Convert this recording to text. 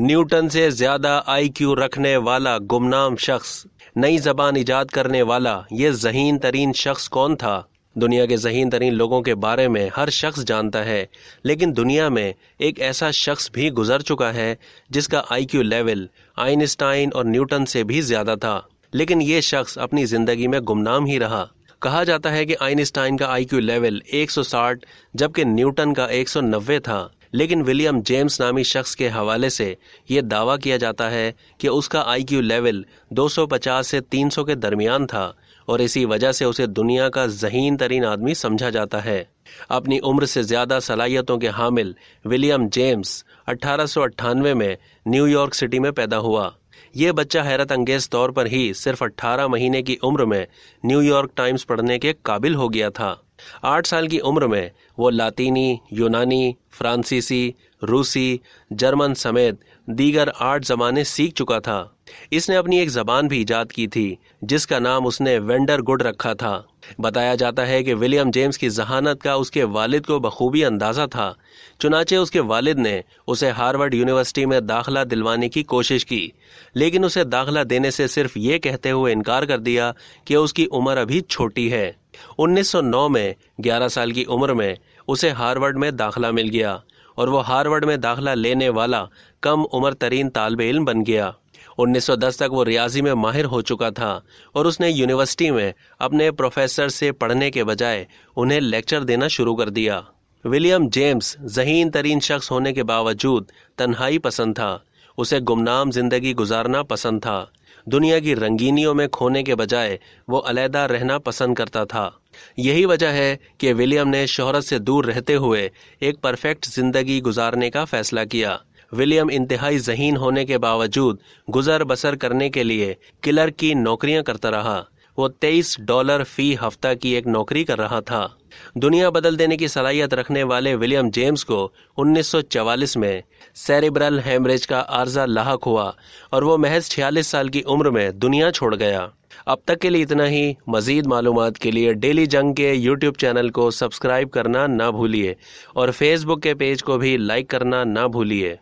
Newton से ज्यादा IQ रखने वाला गुमनाम शख्स नई जबान ईजाद करने वाला ये जहीन तरीन शख्स कौन था दुनिया के जहीन तरीन लोगों के बारे में हर शख्स जानता है लेकिन दुनिया में एक ऐसा शख्स भी गुजर चुका है जिसका आईक्यू लेवल आइंस्टाइन और न्यूटन से भी ज़्यादा था लेकिन ये शख्स अपनी ज़िंदगी में गुमनाम ही रहा कहा जाता है कि आइंस्टाइन का आईक्यू लेवल 160 जबकि न्यूटन का 190 था लेकिन विलियम जेम्स नामी शख्स के हवाले से यह दावा किया जाता है कि उसका आईक्यू लेवल 250 से 300 के दरमियान था और इसी वजह से उसे दुनिया का जहीन तरीन आदमी समझा जाता है अपनी उम्र से ज़्यादा सलाहियतों के हामिल विलियम जेम्स अट्ठारह में न्यूयॉर्क सिटी में पैदा हुआ ये बच्चा हैरत अंगेज तौर पर ही सिर्फ 18 महीने की उम्र में न्यूयॉर्क टाइम्स पढ़ने के काबिल हो गया था आठ साल की उम्र में वो लातीनी यूनानी फ्रांसीसी रूसी जर्मन समेत दीगर आठ जमाने सीख चुका था इसने अपनी एक जबान भी ईजाद की थी जिसका नाम उसने वेंडर गुड रखा था बताया जाता है कि विलियम जेम्स की जहानत का उसके वालिद को बखूबी अंदाज़ा था चुनाचे उसके वालिद ने उसे हार्वर्ड यूनिवर्सिटी में दाखला दिलवाने की कोशिश की लेकिन उसे दाखला देने से सिर्फ ये कहते हुए इनकार कर दिया कि उसकी उम्र अभी छोटी है 1909 में 11 साल की उम्र में उसे हार्वर्ड में दाखला मिल गया और वो हार्वर्ड में दाखिला लेने वाला कम उम्र तरीन तालब इल्म बन गया 1910 तक वो रियाजी में माहिर हो चुका था और उसने यूनिवर्सिटी में अपने प्रोफेसर से पढ़ने के बजाय उन्हें लेक्चर देना शुरू कर दिया विलियम जेम्स जहीन तरीन शख्स होने के बावजूद तन्हाई पसंद था उसे गुमनाम जिंदगी गुजारना पसंद था दुनिया की रंगीनियों में खोने के बजाय वो अलहदा रहना पसंद करता था यही वजह है कि विलियम ने शोहरत से दूर रहते हुए एक परफेक्ट ज़िंदगी गुजारने का फ़ैसला किया विलियम इंतहाई जहीन होने के बावजूद गुजर बसर करने के लिए किलर की नौकरियां करता रहा वो तेईस डॉलर फ़ी हफ्ता की एक नौकरी कर रहा था दुनिया बदल देने की सलाहियत रखने वाले विलियम जेम्स को 1944 में सेरेब्रल हेमरेज का आर्जा लाक हुआ और वो महज छियालीस साल की उम्र में दुनिया छोड़ गया अब तक के लिए इतना ही मज़ीद मालूम के लिए डेली जंग के यूट्यूब चैनल को सब्सक्राइब करना ना भूलिए और फेसबुक के पेज को भी लाइक करना ना भूलिए